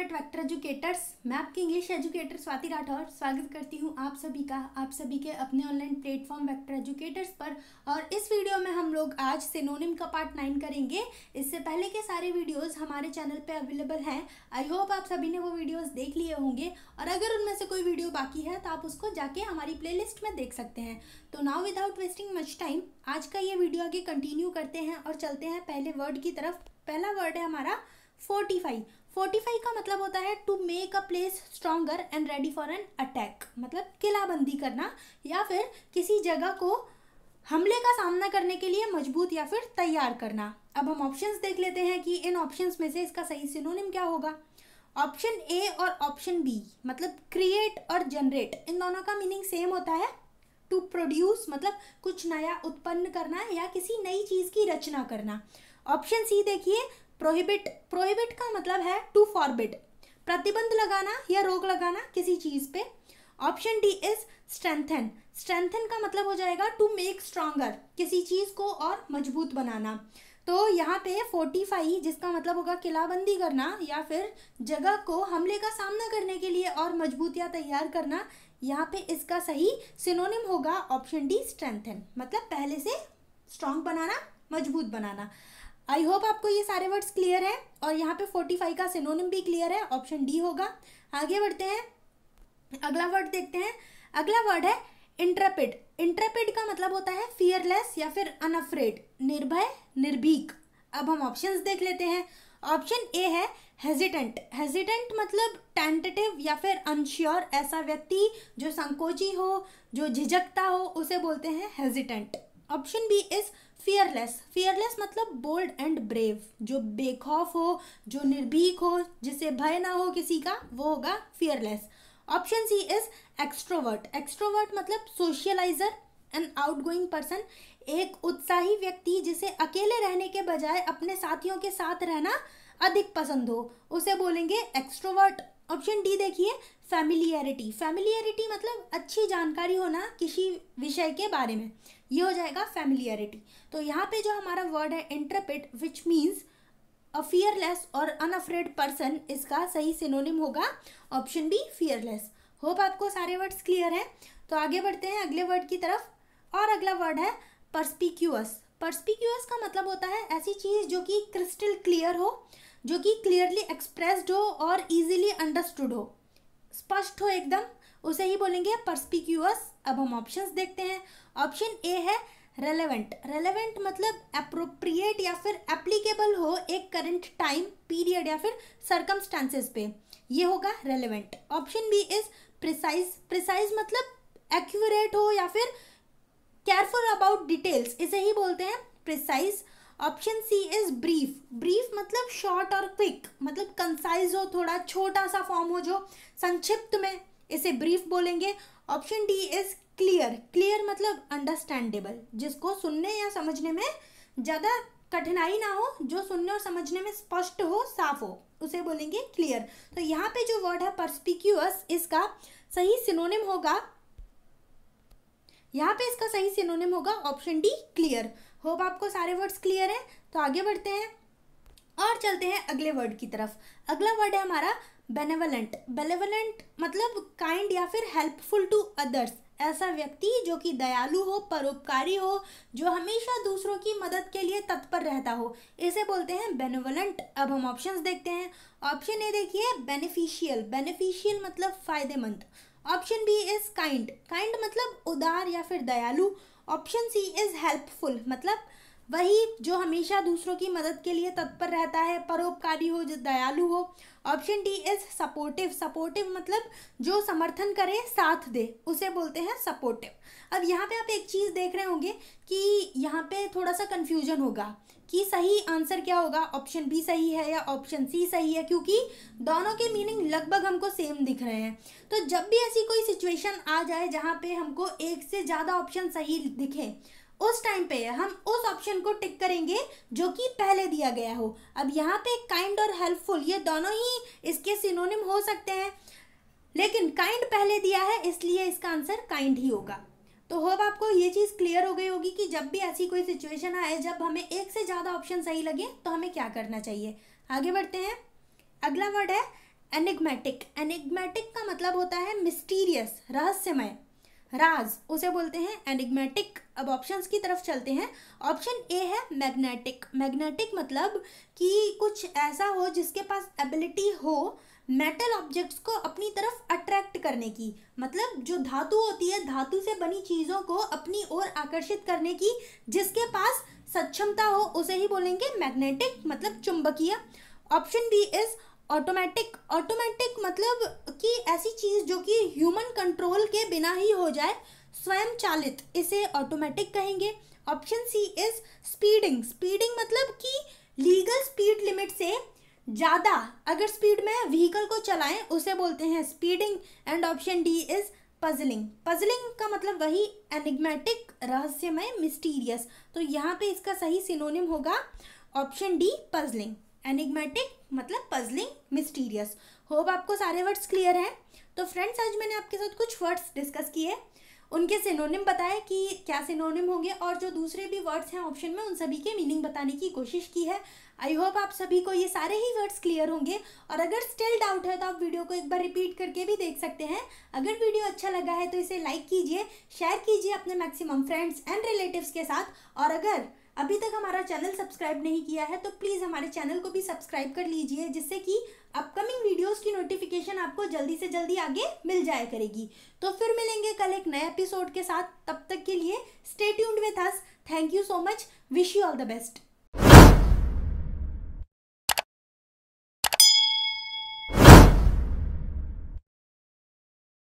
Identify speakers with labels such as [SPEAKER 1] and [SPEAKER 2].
[SPEAKER 1] मैं tractor educators मैं आपकी इंग्लिश एजुकेटर स्वाति राठौर स्वागत करती हूँ आप सभी का आप सभी के अपने ऑनलाइन प्लेटफॉर्म वेक्टर एजुकेटर्स पर और इस वीडियो में हम लोग आज सिनोनिम का पार्ट नाइन करेंगे इससे पहले के सारे वीडियोस हमारे चैनल पे अवेलेबल हैं आई होप आप सभी ने वो वीडियोज़ देख लिए होंगे और अगर उनमें से कोई वीडियो बाकी है तो आप उसको जाके हमारी प्ले में देख सकते हैं तो now without wasting much time आज का ये वीडियो आगे कंटिन्यू करते हैं और चलते हैं पहले वर्ड की तरफ पहला वर्ड है हमारा फोर्टी फोर्टिफाई का मतलब होता है to make a place stronger and ready for an attack मतलब किलाबंदी करना या फिर किसी जगह को हमले का सामना करने के लिए मजबूत या फिर तैयार करना अब हम ऑप्शंस देख लेते हैं कि इन ऑप्शंस में से इसका सही सिनोनिम क्या होगा ऑप्शन ए और ऑप्शन बी मतलब क्रिएट और जनरेट इन दोनों का मीनिंग सेम होता है टू प्रोड्यूस मतलब कुछ नया उत्पन्न करना या किसी नई चीज़ की रचना करना ऑप्शन सी देखिए प्रोहिबिट प्रोहिबिट का मतलब है टू फॉरबिट प्रतिबंध लगाना या रोक लगाना किसी चीज़ पे option D is strengthen strengthen का मतलब हो जाएगा टू मेक स्ट्रांगर किसी चीज़ को और मजबूत बनाना तो यहाँ पे फोर्टिफाई जिसका मतलब होगा किलाबंदी करना या फिर जगह को हमले का सामना करने के लिए और मजबूत या तैयार करना यहाँ पे इसका सही सिनोनिम होगा ऑप्शन डी स्ट्रेंथन मतलब पहले से स्ट्रांग बनाना मजबूत बनाना आई होप आपको ये सारे वर्ड्स क्लियर हैं और यहाँ पे फोर्टी फाइव का सिनोनिम भी क्लियर है ऑप्शन डी होगा आगे बढ़ते हैं अगला वर्ड देखते हैं अगला वर्ड है इंट्रेपिड इंट्रेपिड का मतलब होता है फियरलेस या फिर अनअफ्रेड निर्भय निर्भीक अब हम ऑप्शन देख लेते हैं ऑप्शन ए है हेजिटेंट हेजिटेंट मतलब टेंटेटिव या फिर अनश्योर ऐसा व्यक्ति जो संकोची हो जो झिझकता हो उसे बोलते हैं hesitant option B is fearless fearless मतलब बोल्ड एंड ब्रेव जो बेखौफ हो जो निर्भीक हो जिसे भय ना हो किसी का वो होगा fearless option C is extrovert extrovert मतलब सोशलाइजर एंड आउटगोइंग पर्सन एक उत्साही व्यक्ति जिसे अकेले रहने के बजाय अपने साथियों के साथ रहना अधिक पसंद हो उसे बोलेंगे एक्सट्रोवर्ट ऑप्शन डी देखिए फैमिलियरिटी फैमिलियरिटी मतलब अच्छी जानकारी होना किसी विषय के बारे में ये हो जाएगा फैमिलियरिटी तो यहाँ पे जो हमारा वर्ड है interpret which means a fearless और अनअफ्रेड पर्सन इसका सही सिनोनिम होगा ऑप्शन बी फियरलेस होप आपको सारे वर्ड्स क्लियर हैं तो आगे बढ़ते हैं अगले वर्ड की तरफ और अगला वर्ड है परस्पिक्यूअस परस्पिक्यूअस का मतलब होता है ऐसी चीज़ जो कि क्रिस्टल क्लियर हो जो कि क्लियरली एक्सप्रेस्ड हो और इजीली अंडरस्टूड हो स्पष्ट हो एकदम उसे ही बोलेंगे परस्पिक्यूअस अब हम ऑप्शंस देखते हैं ऑप्शन ए है रेलेवेंट रेलेवेंट मतलब अप्रोप्रिएट या फिर एप्लीकेबल हो एक करंट टाइम पीरियड या फिर सर्कमस्टांसेस पे ये होगा relevant option B is precise precise मतलब एक्यूरेट हो या फिर केयरफुल अबाउट डिटेल्स इसे ही बोलते हैं precise option C is brief brief मतलब शॉर्ट और क्विक मतलब साइज हो थोड़ा छोटा सा फॉर्म हो जो संक्षिप्त में इसे ब्रीफ बोलेंगे option D is clear clear मतलब अंडरस्टैंडेबल जिसको सुनने या समझने में ज़्यादा कठिनाई ना हो जो सुनने और समझने में स्पष्ट हो साफ हो उसे बोलेंगे क्लियर तो यहाँ पे जो वर्ड है परस्पिक्यूअस इसका सही सिनोनिम होगा यहाँ पे इसका सही सिनोनिम होगा ऑप्शन डी क्लियर होप आपको सारे वर्ड्स क्लियर हैं तो आगे बढ़ते हैं और चलते हैं अगले वर्ड की तरफ अगला वर्ड है हमारा बेनेवलेंट बेनेवलेंट मतलब काइंड या फिर हेल्पफुल टू अदर्स ऐसा व्यक्ति जो कि दयालु हो परोपकारी हो जो हमेशा दूसरों की मदद के लिए तत्पर रहता हो इसे बोलते हैं बेनेवलेंट अब हम ऑप्शंस देखते हैं ऑप्शन ए देखिए बेनिफिशियल बेनिफिशियल मतलब फ़ायदेमंद option B is kind kind मतलब उदार या फिर दयालु ऑप्शन सी इज़ हेल्पफुल मतलब वही जो हमेशा दूसरों की मदद के लिए तत्पर रहता है परोपकारी हो जो दयालु हो option D is supportive supportive मतलब जो समर्थन करे साथ दे उसे बोलते हैं सपोर्टिव अब यहाँ पे आप एक चीज़ देख रहे होंगे कि यहाँ पे थोड़ा सा कन्फ्यूजन होगा कि सही आंसर क्या होगा ऑप्शन बी सही है या ऑप्शन सी सही है क्योंकि दोनों के मीनिंग लगभग हमको सेम दिख रहे हैं तो जब भी ऐसी कोई सिचुएशन आ जाए जहाँ पे हमको एक से ज़्यादा ऑप्शन सही दिखे उस टाइम पे हम उस ऑप्शन को टिक करेंगे जो कि पहले दिया गया हो अब यहाँ पे काइंड और हेल्पफुल ये दोनों ही इसके सिनोनिम हो सकते हैं लेकिन काइंड पहले दिया है इसलिए इसका आंसर काइंड ही होगा तो होप आपको ये चीज़ क्लियर हो गई होगी कि जब भी ऐसी कोई सिचुएशन आए जब हमें एक से ज़्यादा ऑप्शन सही लगे तो हमें क्या करना चाहिए आगे बढ़ते हैं अगला वर्ड है एनिग्मेटिक एनिग्मेटिक का मतलब होता है मिस्टीरियस रहस्यमय राज उसे बोलते हैं एनिग्मेटिक अब ऑप्शंस की तरफ चलते हैं ऑप्शन ए है मैग्नेटिक मैग्नेटिक मतलब कि कुछ ऐसा हो जिसके पास एबिलिटी हो मेटल ऑब्जेक्ट्स को अपनी तरफ अट्रैक्ट करने की मतलब जो धातु होती है धातु से बनी चीज़ों को अपनी ओर आकर्षित करने की जिसके पास सक्षमता हो उसे ही बोलेंगे मैग्नेटिक मतलब चुंबकीय option B is automatic automatic मतलब कि ऐसी चीज़ जो कि ह्यूमन कंट्रोल के बिना ही हो जाए स्वयं चालित इसे ऑटोमेटिक कहेंगे option C is speeding speeding मतलब कि लीगल स्पीड लिमिट से ज़्यादा अगर स्पीड में व्हीकल को चलाएं उसे बोलते हैं speeding and option D is puzzling puzzling का मतलब वही एनिग्मेटिक रहस्यमय मिस्टीरियस तो यहाँ पे इसका सही सिनोनिम होगा ऑप्शन डी पजलिंग एनिग्मेटिक मतलब पजलिंग मिस्टीरियस होप आपको सारे वर्ड्स क्लियर हैं तो फ्रेंड्स आज मैंने आपके साथ कुछ वर्ड्स डिस्कस किए उनके सिनोनिम बताए कि क्या सिनोनिम होंगे और जो दूसरे भी वर्ड्स हैं ऑप्शन में उन सभी के मीनिंग बताने की कोशिश की है आई होप आप सभी को ये सारे ही वर्ड्स क्लियर होंगे और अगर स्टिल डाउट है तो आप वीडियो को एक बार रिपीट करके भी देख सकते हैं अगर वीडियो अच्छा लगा है तो इसे लाइक कीजिए शेयर कीजिए अपने मैक्सिमम फ्रेंड्स एंड रिलेटिव्स के साथ और अगर अभी तक हमारा चैनल सब्सक्राइब नहीं किया है तो प्लीज़ हमारे चैनल को भी सब्सक्राइब कर लीजिए जिससे कि अपकमिंग वीडियोस की नोटिफिकेशन आपको जल्दी से जल्दी आगे मिल जाया करेगी तो फिर मिलेंगे कल एक नए एपिसोड के साथ तब तक के लिए stay with us thank you so much wish you all the best